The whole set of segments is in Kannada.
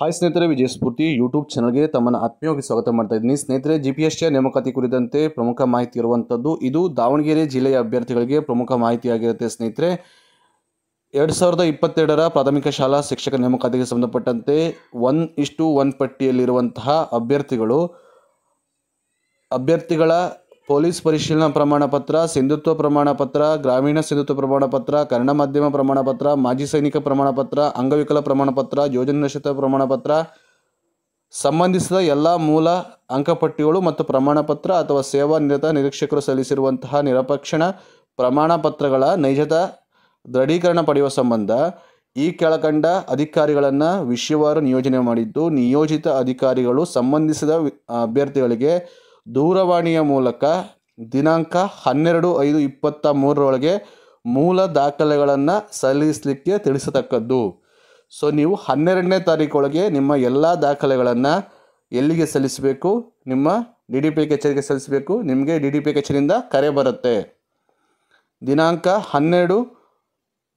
ಹಾಯ್ ಸ್ನೇಹಿತರೆ ವಿಜಯ ಸ್ಫೂರ್ತಿ ಯೂಟ್ಯೂಬ್ ಚಾನಲ್ಗೆ ತಮ್ಮನ್ನು ಆತ್ಮೀಯವಾಗಿ ಸ್ವಾಗತ ಮಾಡ್ತಾ ಇದ್ದೀನಿ ಸ್ನೇಹಿತರೆ ಜಿ ಪಿ ಎಸ್ ಟಿಯ ನೇಮಕಾತಿ ಕುರಿತಂತೆ ಪ್ರಮುಖ ಮಾಹಿತಿ ಇರುವಂಥದ್ದು ಇದು ದಾವಣಗೆರೆ ಜಿಲ್ಲೆಯ ಅಭ್ಯರ್ಥಿಗಳಿಗೆ ಪ್ರಮುಖ ಮಾಹಿತಿಯಾಗಿರುತ್ತೆ ಸ್ನೇಹಿತರೆ ಎರಡು ಸಾವಿರದ ಇಪ್ಪತ್ತೆರಡರ ಪ್ರಾಥಮಿಕ ಶಾಲಾ ಶಿಕ್ಷಕ ನೇಮಕಾತಿಗೆ ಸಂಬಂಧಪಟ್ಟಂತೆ ಒನ್ ಇಷ್ಟು ಒನ್ ಪಟ್ಟಿಯಲ್ಲಿರುವಂತಹ ಅಭ್ಯರ್ಥಿಗಳು ಅಭ್ಯರ್ಥಿಗಳ ಪೊಲೀಸ್ ಪರಿಶೀಲನಾ ಪ್ರಮಾಣ ಪತ್ರ ಸಿಂಧುತ್ವ ಪ್ರಮಾಣ ಪತ್ರ ಗ್ರಾಮೀಣ ಸಿಂಧುತ್ವ ಪ್ರಮಾಣ ಪತ್ರ ಕನ್ನಡ ಮಾಧ್ಯಮ ಪ್ರಮಾಣ ಪತ್ರ ಮಾಜಿ ಸೈನಿಕ ಪ್ರಮಾಣ ಪತ್ರ ಅಂಗವಿಕಲ ಪ್ರಮಾಣ ಪತ್ರ ಯೋಜನೆ ಪ್ರಮಾಣ ಪತ್ರ ಸಂಬಂಧಿಸಿದ ಎಲ್ಲ ಮೂಲ ಅಂಕಪಟ್ಟಿಗಳು ಮತ್ತು ಪ್ರಮಾಣ ಪತ್ರ ಅಥವಾ ಸೇವಾ ನಿರತ ನಿರೀಕ್ಷಕರು ಸಲ್ಲಿಸಿರುವಂತಹ ನಿರಪಕ್ಷಣ ಪ್ರಮಾಣ ಪತ್ರಗಳ ನೈಜತ ದೃಢೀಕರಣ ಪಡೆಯುವ ಸಂಬಂಧ ಈ ಕೆಳಕಂಡ ಅಧಿಕಾರಿಗಳನ್ನು ವಿಷಯವಾರು ನಿಯೋಜನೆ ಮಾಡಿದ್ದು ನಿಯೋಜಿತ ಅಧಿಕಾರಿಗಳು ಸಂಬಂಧಿಸಿದ ಅಭ್ಯರ್ಥಿಗಳಿಗೆ ದೂರವಾಣಿಯ ಮೂಲಕ ದಿನಾಂಕ ಹನ್ನೆರಡು ಐದು ಇಪ್ಪತ್ತ ಮೂರರೊಳಗೆ ಮೂಲ ದಾಖಲೆಗಳನ್ನು ಸಲ್ಲಿಸಲಿಕ್ಕೆ ತಿಳಿಸತಕ್ಕದ್ದು ಸೊ ನೀವು ಹನ್ನೆರಡನೇ ತಾರೀಕೊಳಗೆ ನಿಮ್ಮ ಎಲ್ಲ ದಾಖಲೆಗಳನ್ನು ಎಲ್ಲಿಗೆ ಸಲ್ಲಿಸಬೇಕು ನಿಮ್ಮ ಡಿ ಡಿ ಪಿ ಕಚೇರಿಗೆ ಸಲ್ಲಿಸಬೇಕು ನಿಮಗೆ ಡಿ ಡಿ ಪಿ ಕಚೇರಿಯಿಂದ ಕರೆ ಬರುತ್ತೆ ದಿನಾಂಕ ಹನ್ನೆರಡು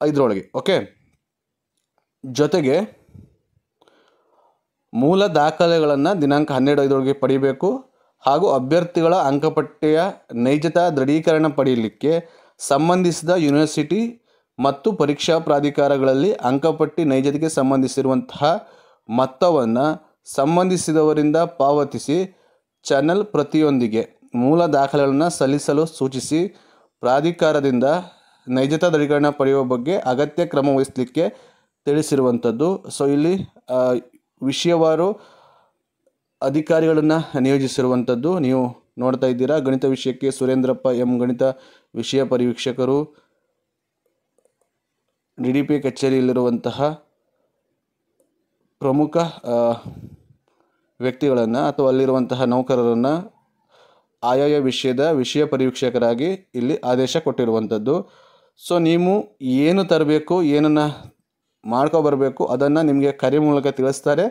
ಐದರೊಳಗೆ ಓಕೆ ಜೊತೆಗೆ ಮೂಲ ದಾಖಲೆಗಳನ್ನು ದಿನಾಂಕ ಹನ್ನೆರಡು ಐದರೊಳಗೆ ಪಡಿಬೇಕು ಹಾಗೂ ಅಭ್ಯರ್ಥಿಗಳ ಅಂಕಪಟ್ಟಿಯ ನೈಜತಾ ದೃಢೀಕರಣ ಪಡೆಯಲಿಕ್ಕೆ ಸಂಬಂಧಿಸಿದ ಯೂನಿವರ್ಸಿಟಿ ಮತ್ತು ಪರೀಕ್ಷಾ ಪ್ರಾಧಿಕಾರಗಳಲ್ಲಿ ಅಂಕಪಟ್ಟಿ ನೈಜತೆಗೆ ಸಂಬಂಧಿಸಿರುವಂತಹ ಮೊತ್ತವನ್ನು ಸಂಬಂಧಿಸಿದವರಿಂದ ಪಾವತಿಸಿ ಚಾನೆಲ್ ಪ್ರತಿಯೊಂದಿಗೆ ಮೂಲ ದಾಖಲೆಗಳನ್ನು ಸಲ್ಲಿಸಲು ಸೂಚಿಸಿ ಪ್ರಾಧಿಕಾರದಿಂದ ನೈಜತಾ ದೃಢೀಕರಣ ಪಡೆಯುವ ಬಗ್ಗೆ ಅಗತ್ಯ ಕ್ರಮ ವಹಿಸಲಿಕ್ಕೆ ತಿಳಿಸಿರುವಂಥದ್ದು ಸೊ ಇಲ್ಲಿ ವಿಷಯವಾರು ಅಧಿಕಾರಿಗಳನ್ನು ನಿಯೋಜಿಸಿರುವಂಥದ್ದು ನೀವು ನೋಡ್ತಾ ಇದ್ದೀರಾ ಗಣಿತ ವಿಷಯಕ್ಕೆ ಸುರೇಂದ್ರಪ್ಪ ಎಂ ಗಣಿತ ವಿಷಯ ಪರಿವೀಕ್ಷಕರು ಡಿ ಡಿ ಪಿ ಕಚೇರಿಯಲ್ಲಿರುವಂತಹ ಪ್ರಮುಖ ವ್ಯಕ್ತಿಗಳನ್ನು ಅಥವಾ ಅಲ್ಲಿರುವಂತಹ ನೌಕರರನ್ನು ಆಯಾಯ ವಿಷಯದ ವಿಷಯ ಪರಿವೀಕ್ಷಕರಾಗಿ ಇಲ್ಲಿ ಆದೇಶ ಕೊಟ್ಟಿರುವಂಥದ್ದು ಸೊ ನೀವು ಏನು ತರಬೇಕು ಏನನ್ನು ಮಾಡ್ಕೊಬರಬೇಕು ಅದನ್ನು ನಿಮಗೆ ಕರೆ ಮೂಲಕ ತಿಳಿಸ್ತಾರೆ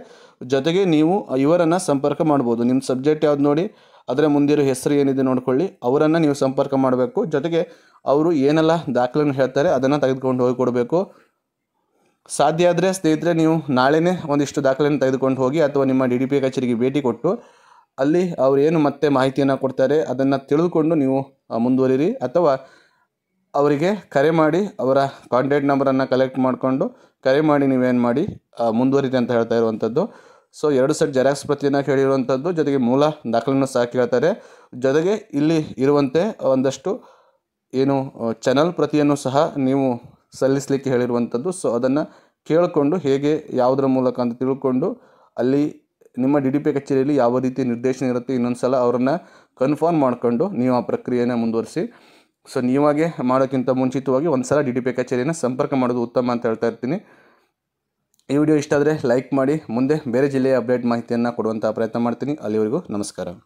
ಜೊತೆಗೆ ನೀವು ಇವರನ್ನು ಸಂಪರ್ಕ ಮಾಡ್ಬೋದು ನಿಮ್ಮ ಸಬ್ಜೆಕ್ಟ್ ಯಾವ್ದು ನೋಡಿ ಅದರ ಮುಂದಿರೋ ಹೆಸರು ಏನಿದೆ ನೋಡ್ಕೊಳ್ಳಿ ಅವರನ್ನು ನೀವು ಸಂಪರ್ಕ ಮಾಡಬೇಕು ಜೊತೆಗೆ ಅವರು ಏನೆಲ್ಲ ದಾಖಲೆಯನ್ನು ಹೇಳ್ತಾರೆ ಅದನ್ನು ತೆಗೆದುಕೊಂಡು ಹೋಗಿ ಕೊಡಬೇಕು ಸಾಧ್ಯ ಆದರೆ ಸ್ನೇಹಿತರೆ ನೀವು ನಾಳೆನೇ ಒಂದಿಷ್ಟು ದಾಖಲೆಯನ್ನು ತೆಗೆದುಕೊಂಡು ಹೋಗಿ ಅಥವಾ ನಿಮ್ಮ ಡಿ ಡಿ ಪಿ ಕಚೇರಿಗೆ ಭೇಟಿ ಕೊಟ್ಟು ಅಲ್ಲಿ ಅವರು ಏನು ಮತ್ತೆ ಮಾಹಿತಿಯನ್ನು ಕೊಡ್ತಾರೆ ಅದನ್ನು ತಿಳಿದುಕೊಂಡು ನೀವು ಮುಂದುವರಿರಿ ಅಥವಾ ಅವರಿಗೆ ಕರೆ ಮಾಡಿ ಅವರ ಕಾಂಟ್ಯಾಕ್ಟ್ ನಂಬರನ್ನು ಕಲೆಕ್ಟ್ ಮಾಡಿಕೊಂಡು ಕರೆ ಮಾಡಿ ನೀವೇನು ಮಾಡಿ ಮುಂದುವರಿದೆ ಅಂತ ಹೇಳ್ತಾ ಇರುವಂಥದ್ದು ಸೊ ಎರಡು ಸೆಟ್ ಜೆರಾಕ್ಸ್ ಪ್ರತಿಯನ್ನು ಕೇಳಿರುವಂಥದ್ದು ಜೊತೆಗೆ ಮೂಲ ದಾಖಲನ್ನು ಸಹ ಕೇಳ್ತಾರೆ ಜೊತೆಗೆ ಇಲ್ಲಿ ಇರುವಂತೆ ಒಂದಷ್ಟು ಏನು ಚಾನಲ್ ಪ್ರತಿಯನ್ನು ಸಹ ನೀವು ಸಲ್ಲಿಸಲಿಕ್ಕೆ ಹೇಳಿರುವಂಥದ್ದು ಸೊ ಅದನ್ನು ಕೇಳಿಕೊಂಡು ಹೇಗೆ ಯಾವುದರ ಮೂಲಕ ಅಂತ ತಿಳ್ಕೊಂಡು ಅಲ್ಲಿ ನಿಮ್ಮ ಡಿ ಡಿ ಪಿ ಕಚೇರಿಯಲ್ಲಿ ಯಾವ ರೀತಿ ನಿರ್ದೇಶನ ಇರುತ್ತೆ ಇನ್ನೊಂದು ಸಲ ಅವರನ್ನು ಕನ್ಫರ್ಮ್ ಮಾಡಿಕೊಂಡು ನೀವು ಆ ಪ್ರಕ್ರಿಯೆಯನ್ನು ಮುಂದುವರಿಸಿ ಸೊ ನೀವಾಗೆ ಮಾಡೋಕ್ಕಿಂತ ಮುಂಚಿತವಾಗಿ ಒಂದು ಸಲ ಡಿ ಡಿ ಪಿ ಕಚೇರಿಯನ್ನು ಸಂಪರ್ಕ ಮಾಡೋದು ಉತ್ತಮ ಅಂತ ಹೇಳ್ತಾ ಇರ್ತೀನಿ ಈ ವಿಡಿಯೋ ಇಷ್ಟ ಆದರೆ ಲೈಕ್ ಮಾಡಿ ಮುಂದೆ ಬೇರೆ ಜಿಲ್ಲೆಯ ಅಪ್ಡೇಟ್ ಮಾಹಿತಿಯನ್ನು ಕೊಡುವಂಥ ಪ್ರಯತ್ನ ಮಾಡ್ತೀನಿ ಅಲ್ಲಿವರೆಗೂ ನಮಸ್ಕಾರ